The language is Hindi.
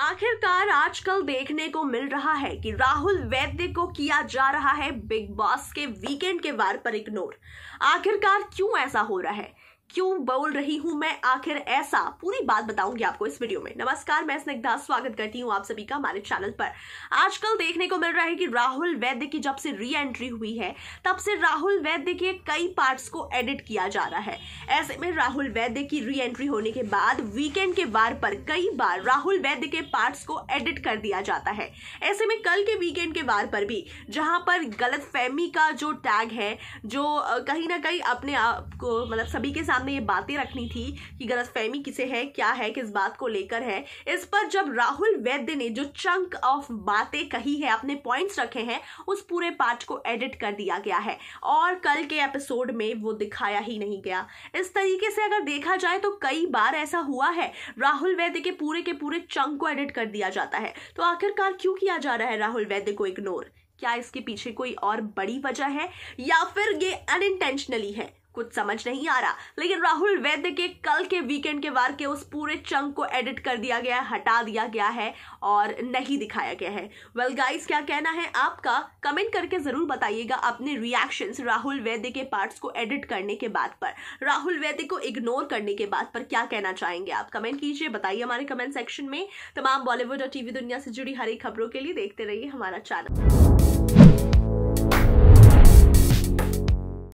आखिरकार आजकल देखने को मिल रहा है कि राहुल वैद्य को किया जा रहा है बिग बॉस के वीकेंड के वार पर इग्नोर आखिरकार क्यों ऐसा हो रहा है क्यों बोल रही हूं मैं आखिर ऐसा पूरी बात बताऊंगी आपको इस वीडियो में नमस्कार मैं स्निग्धा स्वागत करती हूं आप सभी का हमारे चैनल पर आजकल देखने को मिल रहा है कि राहुल वैद्य की जब से री एंट्री हुई है तब से राहुल वैद्य के कई पार्ट्स को एडिट किया जा रहा है ऐसे में राहुल वैद्य की री एंट्री होने के बाद वीकेंड के बार पर कई बार राहुल वैद्य के पार्ट्स को एडिट कर दिया जाता है ऐसे में कल के वीकेंड के बार पर भी जहां पर गलत का जो टैग है जो कहीं ना कहीं अपने आप को मतलब सभी के साथ सामने ये बातें रखनी थी कि गलत फहमी किसे है क्या है किस बात को लेकर है इस पर जब राहुल वैद्य ने जो चंक ऑफ बातें कही है अपने पॉइंट्स रखे हैं उस पूरे पार्ट को एडिट कर दिया गया है और कल के एपिसोड में वो दिखाया ही नहीं गया इस तरीके से अगर देखा जाए तो कई बार ऐसा हुआ है राहुल वैद्य के पूरे के पूरे चंक को एडिट कर दिया जाता है तो आखिरकार क्यों किया जा रहा है राहुल वैद्य को इग्नोर क्या इसके पीछे कोई और बड़ी वजह है या फिर ये अनइंटेंशनली है कुछ समझ नहीं आ रहा लेकिन राहुल वैद्य के कल के वीकेंड के वार के उस पूरे चंक को एडिट कर दिया गया है हटा दिया गया है और नहीं दिखाया गया है वेल well, गाइस क्या कहना है आपका कमेंट करके जरूर बताइएगा अपने रिएक्शंस राहुल वैद्य के पार्ट्स को एडिट करने के बाद पर राहुल वैद्य को इग्नोर करने के बाद पर क्या कहना चाहेंगे आप कमेंट कीजिए बताइए हमारे कमेंट सेक्शन में तमाम बॉलीवुड और टीवी दुनिया से जुड़ी हर एक खबरों के लिए देखते रहिए हमारा चैनल